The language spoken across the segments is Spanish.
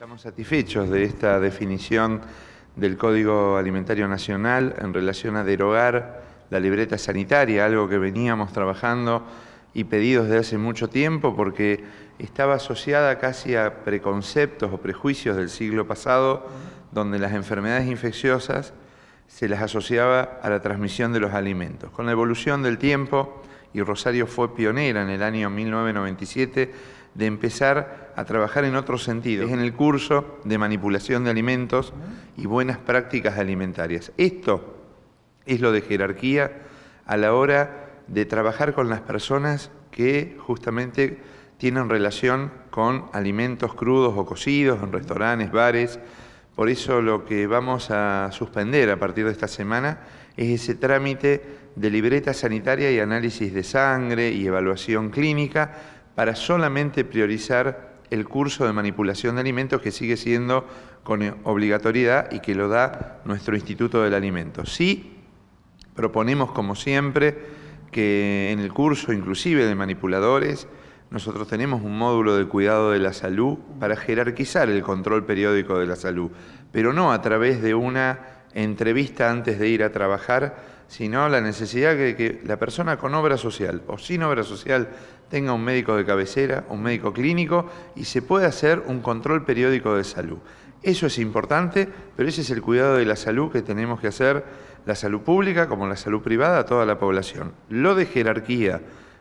Estamos satisfechos de esta definición del Código Alimentario Nacional en relación a derogar la libreta sanitaria, algo que veníamos trabajando y pedidos desde hace mucho tiempo porque estaba asociada casi a preconceptos o prejuicios del siglo pasado, donde las enfermedades infecciosas se las asociaba a la transmisión de los alimentos. Con la evolución del tiempo, y Rosario fue pionera en el año 1997 de empezar a trabajar en otro sentido, es en el curso de manipulación de alimentos y buenas prácticas alimentarias. Esto es lo de jerarquía a la hora de trabajar con las personas que justamente tienen relación con alimentos crudos o cocidos en restaurantes, bares, por eso lo que vamos a suspender a partir de esta semana es ese trámite de libreta sanitaria y análisis de sangre y evaluación clínica para solamente priorizar el curso de manipulación de alimentos que sigue siendo con obligatoriedad y que lo da nuestro Instituto del Alimento. Sí, proponemos como siempre que en el curso inclusive de manipuladores, nosotros tenemos un módulo de cuidado de la salud para jerarquizar el control periódico de la salud, pero no a través de una entrevista antes de ir a trabajar, sino la necesidad de que la persona con obra social o sin obra social tenga un médico de cabecera, un médico clínico y se pueda hacer un control periódico de salud. Eso es importante, pero ese es el cuidado de la salud que tenemos que hacer, la salud pública como la salud privada, a toda la población. Lo de jerarquía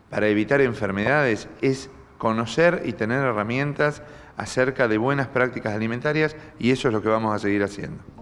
para evitar enfermedades es conocer y tener herramientas acerca de buenas prácticas alimentarias y eso es lo que vamos a seguir haciendo.